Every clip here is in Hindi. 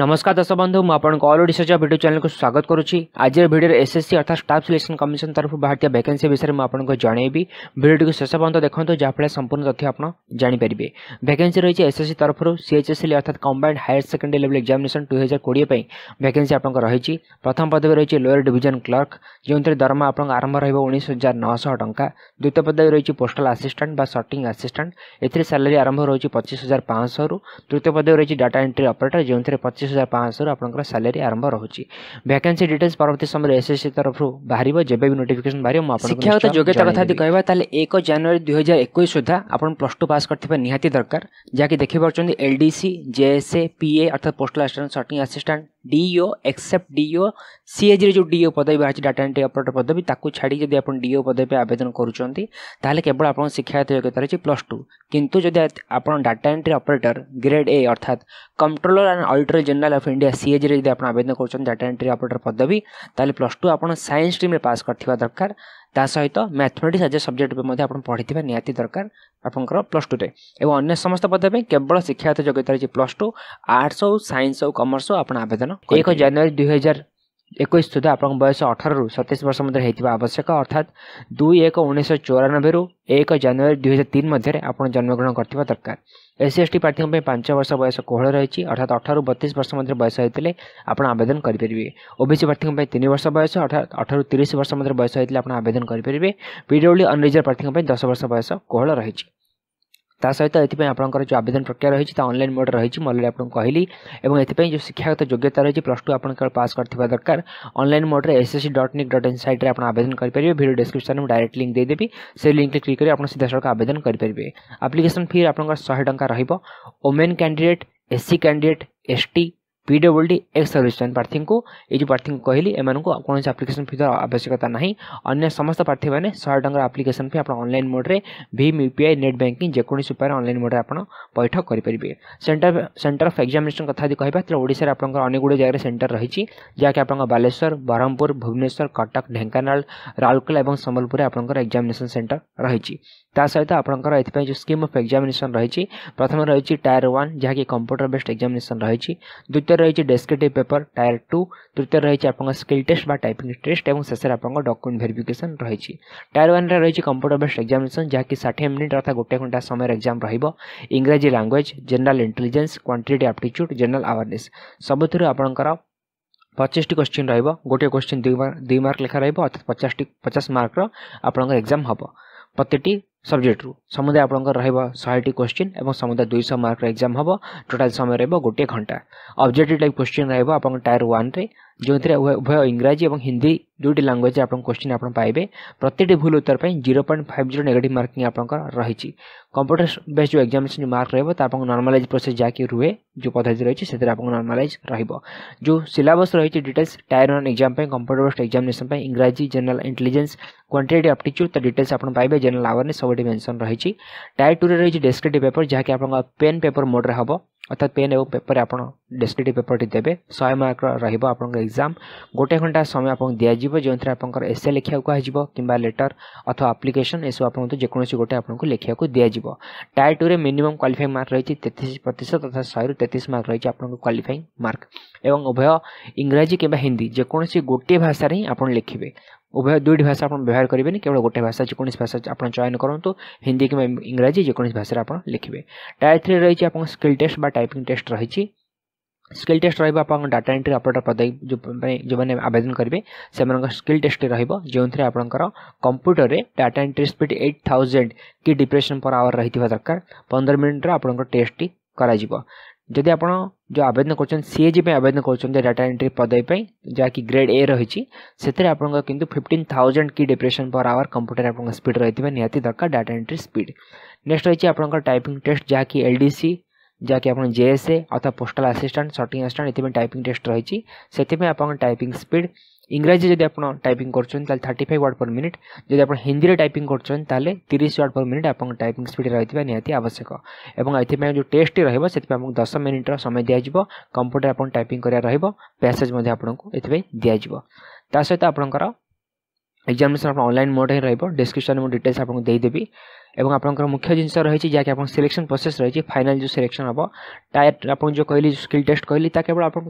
ନମସ୍କାର ଦର୍ଶକ ବନ୍ଧୁ ମୁଁ ଆପଣଙ୍କ ଅଲ୍ ଓଡ଼ିଶା ଜବ୍ ଭିଡ଼ିଓ ଚ୍ୟାନେଲକୁ ସ୍ୱାଗତ କରୁଛି ଆଜିର ଭିଡ଼ିଓରେ ଏସ୍ଏସ୍ସି ଅର୍ଥାତ୍ ଷ୍ଟାଫ୍ ସିଲେକ୍ସନ୍ କମିଶନ ତରଫରୁ ବାହାରିଥିବା ଭ୍ୟାକେନ୍ସି ବିଷୟରେ ମୁଁ ଆପଣଙ୍କୁ ଜଣାଇବି ଭିଡ଼ିଓଟିକୁ ଶେଷ ପର୍ଯ୍ୟନ୍ତ ଦେଖନ୍ତୁ ଯାହାଫଳରେ ସମ୍ପୂର୍ଣ୍ଣ ତଥ୍ୟ ଆପଣ ଜାଣିପାରିବେ ଭ୍ୟାକେନ୍ସି ରହିଛି ଏସ୍ଏସ୍ସି ତରଫରୁ ସିଏଚ୍ଏସ୍ଏଲ୍ ଅର୍ଥାତ୍ combined higher secondary level examination ଦୁଇ ହଜାର କୋଡ଼ିଏ ପାଇଁ ଭ୍ୟାକେନ୍ସି ଆପଣଙ୍କ ରହିଛି ପ୍ରଥମ ପଦବୀ ରହିଛି ଲୋୟର ଡିଭିଜନ୍ କ୍ଲର୍କ ଯେଉଁଥିରେ ଦରମା ଆପଣଙ୍କ ଆରମ୍ଭ ରହିବ ଉଣେଇଶ ହଜାର ନଅଶହ ଟଙ୍କା ଦ୍ୱିତୀୟ ପଦବୀ ରହିଛି ପୋଷ୍ଟାଲ ଆସିଷ୍ଟାଣ୍ଟ ବା ସଟିଂ ଆସିଷ୍ଟାଣ୍ଟ ଏଥିରେ ସାଲାରୀ ଆରମ୍ଭ ରହୁଛି ପଚିଶ ହଜାର ପାଞ୍ଚଶହରୁ ତୃତୀୟ ପଦବୀ ରହିଛି ଡାଟା ଏଣ୍ଟ୍ରି ଅପରେଟର ଯେଉଁଥିରେ ପଚିଶ ପଚିଶ ହଜାର ପାଞ୍ଚଶହରୁ ଆପଣଙ୍କର ସାଲାରୀ ଆରମ୍ଭ ରହୁଛି ଭ୍ୟାକେନ୍ସି ଡିଟେଲ୍ସ ପରବର୍ତ୍ତୀ ସମୟରେ ଏସ୍ଏସ୍ସି ତରଫରୁ ବାହାରିବ ଯେବେ ବି ନୋଟିଫିକେସନ୍ ବାହାରିବ ମୁଁ ଆପଣଙ୍କୁ ଶିକ୍ଷାଗତ ଯୋଗ୍ୟତା କଥା ଯଦି କହିବା ତାହେଲେ ଏକ ଜାନୁଆରୀ ଦୁଇହଜାର ଏକୋଇଶ ସୁଦ୍ଧା ଆପଣ ପ୍ଲସ୍ ଟୁ ପାସ୍ କରିଥିବା ନିହାତି ଦରକାର ଯାହାକି ଦେଖିପାରୁଛନ୍ତି L D C J P A ଅର୍ଥାৎ postal assistant sorting assistant DEO except DEO সিএজিরে ଯେଉଁ ডিଓ ପଦବୀ ବାହାରିଛି ଡାଟା ଏଣ୍ଟ୍ରି ଅପରେଟର ପଦବୀ ତାକୁ ଛାଡ଼ି ଯଦି ଆପଣ ଡିଓ ପଦବୀ ପାଇଁ ଆବେଦନ କରୁଛନ୍ତି ତାହେଲେ କେବଳ ଆପଣଙ୍କ ଶିକ୍ଷାଗତ ଯୋଗ୍ୟତା ରହିଛି ପ୍ଲସ୍ ଟୁ କିନ୍ତୁ ଯଦି ଆପଣ data entry operator grade A ଅର୍ଥାତ୍ comptroller and auditor general of India ସିଏଜିରେ ଯଦି ଆପଣ ଆବେଦନ କରୁଛନ୍ତି ଡାଟା ଏଣ୍ଟ୍ରି ଅପରେଟର ପଦବୀ ତାହେଲେ ପ୍ଲସ୍ ଟୁ ଆପଣ ସାଇନ୍ସ ଷ୍ଟ୍ରିମ୍ରେ ପାସ୍ କରିଥିବା ଦରକାର ତା ସହିତ ମ୍ୟାଥମେଟିକ୍ସ ଆଜି ସବଜେକ୍ଟ ରୂପେ ମଧ୍ୟ ଆପଣ ପଢ଼ିଥିବା ନିହାତି ଦରକାର ଆପଣଙ୍କର ପ୍ଲସ୍ ଟୁରେ ଏବଂ ଅନ୍ୟ ସମସ୍ତ ପଦ ପାଇଁ କେବଳ ଶିକ୍ଷାଗତ ଯୋଗ୍ୟତା ରହିଛି ପ୍ଲସ୍ ଟୁ ଆର୍ଟ୍ସ ହଉ ସାଇନ୍ସ ହଉ କମର୍ସ ହଉ ଆପଣ ଆବେଦନ ଏକ ଜାନୁଆରୀ ଦୁଇହଜାର ଏକୋଇଶ ସୁଦ୍ଧା ଆପଣଙ୍କ ବୟସ ଅଠରରୁ ସତେଇଶ ବର୍ଷ ମଧ୍ୟରେ ହୋଇଥିବା ଆବଶ୍ୟକ ଅର୍ଥାତ୍ ଦୁଇ ଏକ ଉଣେଇଶହ ଚଉରାନବେରୁ ଏକ ଜାନୁଆରୀ ଦୁଇହଜାର ତିନି ମଧ୍ୟରେ ଆପଣ ଜନ୍ମଗ୍ରହଣ କରିଥିବା ଦରକାର ଏସ୍ସି ଏସ୍ଟି ପ୍ରାର୍ଥୀଙ୍କ ପାଇଁ ପାଞ୍ଚ ବର୍ଷ ବୟସ କୋହଳ ରହିଛି ଅର୍ଥାତ୍ ଅଠରରୁ ବତିଶ ବର୍ଷ ମଧ୍ୟରେ ବୟସ ହୋଇଥିଲେ ଆପଣ ଆବେଦନ କରିପାରିବେ ଓବିସି ପ୍ରାର୍ଥୀଙ୍କ ପାଇଁ ତିନି ବର୍ଷ ବୟସ ଅର୍ଥାତ୍ ଅଠରରୁ ତିରିଶ ବର୍ଷ ମଧ୍ୟରେ ବୟସ ହୋଇଥିଲେ ଆପଣ ଆବେଦନ କରିପାରିବେ ପିଡବ୍ଲ୍ୟୁ ଅନ୍ରିଜର୍ଭ ପ୍ରାର୍ଥୀଙ୍କ ପାଇଁ ଦଶ ବର୍ଷ ବୟସ କୋହଳ ରହିଛି ତା ସହିତ ଏଥିପାଇଁ ଆପଣଙ୍କର ଯେଉଁ ଆବେଦନ ପ୍ରକ୍ରିୟା ରହିଛି ତା ଅନଲାଇନ୍ ମୋଡ଼୍ ରହିଛି ମୁଁ ଅଲରେଡ଼ି ଆପଣଙ୍କୁ କହିଲି ଏବଂ ଏଥିପାଇଁ ଯେଉଁ ଶିକ୍ଷାଗତ ଯୋଗ୍ୟତା ରହିଛି ପ୍ଲସ୍ ଟୁ ଆପଣ କେବଳ ପାସ୍ କରିଥିବା ଦରକାର ଅନଲାଇନ୍ ମୋଡ଼୍ରେ S S C dot nic dot in ସାଇଟ୍ରେ ଆପଣ ଆବେଦନ କରିପାରିବେ ଭିଡ଼ିଓ ଡିସ୍କ୍ରିପ୍ସନ୍ରେ ମୁଁ ଡାଇରେକ୍ଟ ଲିଙ୍କ୍ ଦେଇଦେବି ସେ ଲିଙ୍କ୍ରେ କ୍ଲିକ୍ କରି ଆପଣ ସିଧାସଳଖ ଆବେଦନ କରିପାରିବେ ଆପ୍ଲିକେସନ୍ ଫି ଆପଣଙ୍କର ଶହେ ଟଙ୍କା ରହିବ women candidate S C candidate S T डी एक्स सर्विसमैन प्रार्थी को ये जो प्रार्थी को कहली कौन से आप्लिकेसन फिर आवश्यकता ना अन्य समस्त प्रार्थी मैंने शहे टकर आप्लिकेसन फी आप अनल मोड्रे भीम यूपीआई नेट बैंकिंग जो उपाय अनल मोड्रे आप पैठ करेंगे सेन्टर सेंटर अफ एक्जामेसन कथ यदि कहते ओडार आपको जगह सेन्टर रही जहाँकि आपलेश्वर ब्रह्मपुर भुवनेश्वर कटक ढेकाना राउरकेला और सम्बलपुर आपंकर एक्जामेसन सेन्टर रही सहित आप जो स्कीम अफ एक्जामेसन रही प्रथम रही टायर वन जहाँकि कंप्यूटर बेस्ड एक्जामेसन रही द्वितीय দ্বিতীয় রয়েছে ডেসক্রিপটিভ পেপার টায়ার টু তৃতীয় রয়েছে আপনার স্কিল টেস্ট বা টাইপিং টেস্ট এবং শেষে আপনার ডকুমেন্ট ভেরিফিকেসন রয়েছে টায়ার ওয়ানের রয়েছে কম্পুটর বেসড এক্সামিনেসন কি ষাঠিয়ে মিনিট অর্থাৎ গোটে ঘন্টা সময়ের এক্সাম রহব ইংরাজি language general intelligence quantity aptitude general awareness ସବୁଥିରୁ আপনার পঁচিশটি কোশ্চিন রহব ଗୋଟିଏ কোশ্চিন দুই মার্ক লেখা রহব অর্থাৎ ରହିବ ଅର୍ଥାৎ মার্কর আপনার এক্সাম হব প্রত্যেকটি ସବଜେକ୍ଟରୁ ସମୁଦାୟ ଆପଣଙ୍କର ରହିବ ଶହେଟି କ୍ୱେଶ୍ଚିନ୍ ଏବଂ ସମୁଦାୟ ଦୁଇଶହ ମାର୍କର ଏକ୍ଜାମ୍ ହେବ ଟୋଟାଲ୍ ସମୟ ରହିବ ଗୋଟିଏ ଘଣ୍ଟା ଅବଜେକ୍ଟିଭ୍ ଟାଇପ୍ କ୍ୱେଶ୍ଚିନ୍ ରହିବ ଆପଣଙ୍କ ଟାୟାର ୱାନ୍ରେ ଯେଉଁଥିରେ ଉଭୟ ଇଂରାଜୀ ଏବଂ ହିନ୍ଦୀ ଦୁଇଟି ଲାଙ୍ଗୁଏଜ୍ ଆପଣ କ୍ୱେଶ୍ଚିନ୍ ଆପଣ ପାଇବେ ପ୍ରତିଟି ଭୁଲ ଉତ୍ତର ପାଇଁ zero point five zero negative marking ଆପଣଙ୍କର ରହିଛି କମ୍ପ୍ୟୁଟର ବେସ୍ ଯେଉଁ ଏକ୍ଜାମିନେସନ୍ ମାର୍କ ରହିବ ତା ଆପଣଙ୍କ ନର୍ମାଲାଇଜ୍ ପ୍ରୋସେସ୍ ଯାହାକି ରୁହେ ଯେଉଁ ପଦ୍ଧତି ରହିଛି ସେଥିରେ ଆପଣଙ୍କ ନର୍ମାଲାଇଜ୍ ରହିବ ଯେଉଁ ସିଲାବସ୍ ରହିଛି ଡିଟେଲ୍ସ ଟାୟାର ୱାନ୍ ଏକ୍ଜାମ୍ ପାଇଁ କମ୍ପ୍ୟୁଟର ବେସ୍ଡ ଏକ୍ଜାମିନେସନ୍ ପାଇଁ ଇଂରାଜୀ ଜେନେରାଲ୍ ଇଣ୍ଟେଲିଜେନ୍ସ କ୍ୱାଣ୍ଟିଟେଟିଭ୍ ଆପ୍ଟିଚ୍ୟୁଡ୍ ତା ଡିଟେଲ୍ସ ଆପଣ ପାଇବେ ଜେନେରାଲ୍ ଆୱାରନେସ୍ ସବୁ गोटे मेनसन रही टायर टूरे रही डेस्क्रिट पेपर जहाँकि आप पेन पेपर मोड्रे हम अर्थात पेन और पेपर आप डेस्क्रिट पेपर टी देते शहे मार्क रोक एक्जाम गोटे घंटा समय आप दिज्व जो थे आपको एसे लिखा कह कि लेटर अथवा आप्लिकेसन एसबू आप गोटे आपको लिखा दिज्व टायर टू में मिनिमम क्वालिफाइंग मार्क रही तेतीस प्रतिशत तथा शहे तेतीस मार्क रही आपको क्वालिफाइंग मार्क एवं उभय इंग्राजी कि हिंदी जेकोसी गोटे भाषा ही आप लिखे ଉଭୟ ଦୁଇଟି ଭାଷା ଆପଣ ବ୍ୟବହାର କରିବେନି କେବଳ ଗୋଟେ ଭାଷା ଯେକୌଣସି ଭାଷା ଆପଣ ଚୟନ କରନ୍ତୁ ହିନ୍ଦୀ କିମ୍ବା ଇଂରାଜୀ ଯେକୌଣସି ଭାଷାରେ ଆପଣ ଲେଖିବେ ଟାଇପ୍ ଥ୍ରୀ ରହିଛି ଆପଣଙ୍କ ସ୍କିଲ୍ ଟେଷ୍ଟ ବା ଟାଇପିଂ ଟେଷ୍ଟ ରହିଛି ସ୍କିଲ୍ ଟେଷ୍ଟ ରହିବ ଆପଣଙ୍କ ଡାଟା ଏଣ୍ଟ୍ରି ଅପରେଟର୍ ପଦ ଯେଉଁମାନେ ଆବେଦନ କରିବେ ସେମାନଙ୍କ ସ୍କିଲ୍ ଟେଷ୍ଟ ରହିବ ଯେଉଁଥିରେ ଆପଣଙ୍କର କମ୍ପ୍ୟୁଟରରେ data entry speed eight thousand key depression per hour ରହିଥିବା ଦରକାର ପନ୍ଦର ମିନିଟ୍ର ଆପଣଙ୍କ ଟେଷ୍ଟଟି କରାଯିବ ଯଦି ଆପଣ ଯେଉଁ ଆବେଦନ କରୁଛନ୍ତି ସିଏଜି ପାଇଁ ଆବେଦନ କରୁଛନ୍ତି ଡାଟା ଏଣ୍ଟ୍ରି ପଦବୀ ପାଇଁ ଯାହାକି ଗ୍ରେଡ୍ ଏ ରହିଛି ସେଥିରେ ଆପଣଙ୍କ କିନ୍ତୁ fifteen thousand key depression per hour computer ଆପଣଙ୍କ ସ୍ପିଡ୍ ରହିଥିବା ନିହାତି ଦରକାର ଡାଟା ଏଣ୍ଟ୍ରି ସ୍ପିଡ୍ ନେକ୍ସଟ ରହିଛି ଆପଣଙ୍କ ଟାଇପିଂ ଟେଷ୍ଟ ଯାହାକି ଏଲ୍ ଡି ସି ଯାହାକି ଆପଣ ଜେଏସ୍ଏ ଅଥବା ପୋଷ୍ଟାଲ ଆସିଷ୍ଟାଣ୍ଟ ସଟିଂ ଆସିଷ୍ଟାଣ୍ଟ ଏଥିପାଇଁ ଟାଇପିଂ ଟେଷ୍ଟ ରହିଛି ସେଥିପାଇଁ ଆପଣଙ୍କ ଟାଇପିଂ ସ୍ପିଡ୍ ইংরাজি যদি আপনার টাইপিং করছেন তাহলে thirty five word per minute যদি আপনার হিন্দিরে টাইপিং করছেন তাহলে তিরিশ ওয়ার্ড পর মিনিট আপনার টাইপিং স্পিড রয়েছে নিহতি আবশ্যক এবং এথিপাই যে টেস্ট রহব সেপা আপনার দশ মিনিটর সময় দিয়াযিব কম্পুটর আপনার টাইপিং করা রহব প্যাসেজ মধ্যে আপনার এথিপাই দিয়াযিব তা সহ আপনার এক্সামিনেসন আপনার অনলাইন মোডে রহব ডিসক্রিপশন মু ডিটেলস আপনার দেইদেবি এবং আপনার মুখ্য জিনিস রয়েছে যা কি আপনার সিলেকশন প্রসেস রয়েছে ফাইনাল যে সিলেকশন হব টায়ার আপনার যে কহিলি স্কিল টেস্ট কহিলি তা কেবল আপনার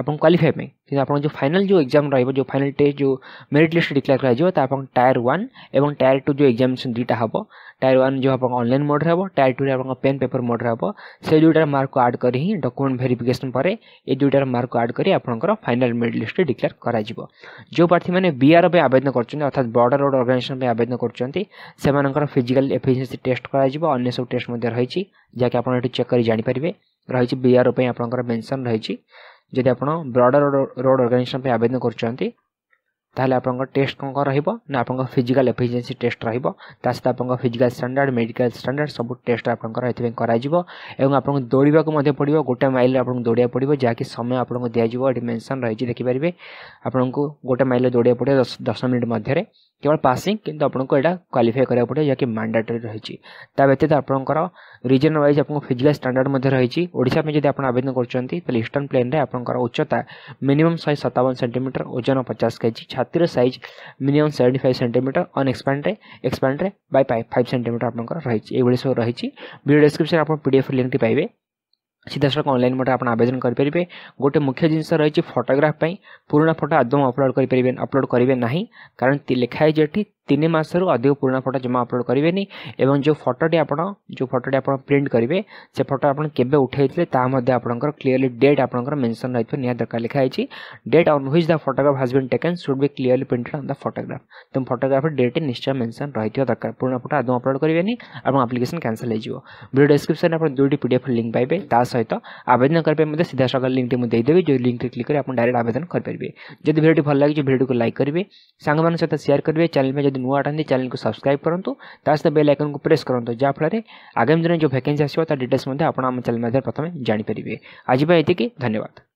আপন কোয়ালিফাই মে আপন যে ফাইনাল যে এক্সাম রাইব যে ফাইনাল টেস্ট যে मेरिट लिस्ट ডিক্লেয়ার রাইব তা আপন টায়ার 1 এবং টায়ার 2 যে এক্সামিনেশন ডিটা হবো টায়ার 1 যে আপন অনলাইন মোড রাইব টায়ার 2 আপন পেন পেপার মোড রাইব সিলেক্টার মার্ক অ্যাড করি ডকুমেন্ট ভেরিফিকেশন পরে এই দুইটার মার্ক অ্যাড করি আপন ফাইনাল मेरिट लिस्ट ডিক্লেয়ার করা জীব যে প্রার্থী মানে বিআর আপে আবেদন করছନ୍ତି অর্থাৎ বর্ডার রোড অর্গানাইজেশন মে আবেদন করছନ୍ତି সেমানকর ফিজিক্যাল এফিসিয়েন্সি টেস্ট করা জীব অন্য সব টেস্ট মধ্যে রইছি যা কে আপন চেক করি জানি পারিবে রইছি বিআর আপে আপন মেনশন রইছি ଯଦି ଆପଣ ବ୍ରଡ଼ର ରୋଡ଼ ଅର୍ଗାନାଇଜେସନ୍ ପାଇଁ ଆବେଦନ କରୁଛନ୍ତି ତାହେଲେ ଆପଣଙ୍କ ଟେଷ୍ଟ କ'ଣ କ'ଣ ରହିବ ନା ଆପଣଙ୍କ ଫିଜିକାଲ୍ ଏଫିସିଏନ୍ସି ଟେଷ୍ଟ ରହିବ ତା ସହିତ ଆପଣଙ୍କ ଫିଜିକାଲ୍ ଷ୍ଟାଣ୍ଡାର୍ଡ଼ ମେଡ଼ିକାଲ୍ ଷ୍ଟାଣ୍ଡାର୍ଡ଼ ସବୁ ଟେଷ୍ଟ ଆପଣଙ୍କର ଏଥିପାଇଁ କରାଯିବ ଏବଂ ଆପଣଙ୍କୁ ଦୌଡ଼ିବାକୁ ମଧ୍ୟ ପଡ଼ିବ ଗୋଟେ ମାଇଲ୍ରେ ଆପଣଙ୍କୁ ଦୌଡ଼ିବାକୁ ପଡ଼ିବ ଯାହାକି ସମୟ ଆପଣଙ୍କୁ ଦିଆଯିବ ଏଠି ମେନ୍ସନ୍ ରହିଛି ଦେଖିପାରିବେ ଆପଣଙ୍କୁ ଗୋଟେ ମାଇଲ୍ରେ ଦୌଡ଼ିବାକୁ ପଡ଼ିବ ଦଶ ମିନିଟ୍ ମଧ୍ୟରେ କେବଳ ପାସିଂ କିନ୍ତୁ ଆପଣଙ୍କୁ ଏଇଟା କ୍ୱାଲିଫାଏ କରିବାକୁ ପଡ଼ିବ ଯାହାକି ମ୍ୟାଣ୍ଡାଟୋରୀ ରହିଛି ତା ବ୍ୟତୀତ ଆପଣଙ୍କର ରିଜନ୍ ୱାଇଜ୍ ଆପଣଙ୍କ ଫିଜିକାଲ୍ ଷ୍ଟାଣ୍ଡାର୍ଡ଼ ମଧ୍ୟ ରହିଛି ଓଡ଼ିଶା ପାଇଁ ଯଦି ଆପଣ ଆବେଦନ କରୁଛନ୍ତି ତାହେଲେ ଇଷ୍ଟର୍ଣ୍ଣ ପ୍ଲେନ୍ରେ ଆପଣଙ୍କର ଉଚ୍ଚତା ମିନିମମ୍ ଶହେ ସତାବନ ସେଣ୍ଟିମିଟର ଓଜନ ପଚାଶ କେଜି छातिर size minimum seventy five centimetre अनएक्सपांड्रे एक्सपांड्रे बै फाइव सेन्टिमिटर आपंकर रही ये सब रही भिडियो डिस्क्रिप्सन आप पीडीएफ लिंक पाए सीधा सीधासख अनलाइन मोटे आप आवेदन करेंगे गोटे मुख्य जिनस रही फटोग्राफ पुराणा फटो आदम अपलोड करें अपलोड करेंगे ना कारण लिखाई ତିନି ମାସରୁ ଅଧିକ ପୁରୁଣା ଫଟୋ ଜମା ଅପଲୋଡ଼ କରିବେନି ଏବଂ ଯେଉଁ ଫଟୋଟି ଆପଣ ଯେଉଁ ଫଟୋଟି ଆପଣ ପ୍ରିଣ୍ଟ କରିବେ ସେ ଫଟୋ ଆପଣ କେବେ ଉଠାଇଥିଲେ ତାହା ମଧ୍ୟ ଆପଣଙ୍କର କ୍ଲିୟରଲି ଡେଟ୍ ଆପଣଙ୍କର ମେନସନ୍ ରହିଥିବ ନିହାତି ଦରକାର ଲେଖା ହେଇଛି date on which the photograph has been taken should be clearly printed on the photograph ତେଣୁ ଫଟୋଗ୍ରାଫ୍ର ଡେଟ୍ ନିଶ୍ଚୟ ମେନସନ୍ ରହିଥିବା ଦରକାର ପୁରୁଣା ଫଟୋ ଆଦୌ ଅପଲୋଡ଼ କରିବେନି ଆପଣ ଆପ୍ଲିକେସନ୍ କ୍ୟାନସଲ୍ ହେଇଯିବ ଭିଡ଼ିଓ ଡେସ୍କ୍ରିପ୍ସନ୍ରେ ଆପଣ ଦୁଇଟି ପି ଡି ଏଫ୍ ଲିଙ୍କ୍ ପାଇବେ ତା ସହିତ ଆବେଦନ କରିବା ପାଇଁ ମଧ୍ୟ ସିଧାସଳଖ ଲିଙ୍କ୍ଟି ମୁଁ ଦେଇଦେବି ଯେଉଁ ଲିଙ୍କ୍ରେ କ୍ଲିକ୍ କରି ଆପଣ ଡାଇରେକ୍ଟ ଆବେଦନ କରିପାରିବେ ଯଦି ଭିଡ଼ିଓଟି ଭଲ ଲାଗିଛି ଭିଡ଼ିଓଟିକୁ ଲାଇକ୍ କରିବେ ସାଙ୍ଗମାନଙ୍କ ସହିତ ସେୟାର କରିବେ ଚ୍ୟାନେଲ୍ ପାଇଁ ଯଦି नुआ अटाने चैनल को सब्सक्राइब करूँ ता सहित बेल आइकन को प्रेस करूँ जहाँफल आगामी दिन में जो भैके आसो डिटेल्स आप चैनल प्रथम जानपरेंगे आज पर धन्यवाद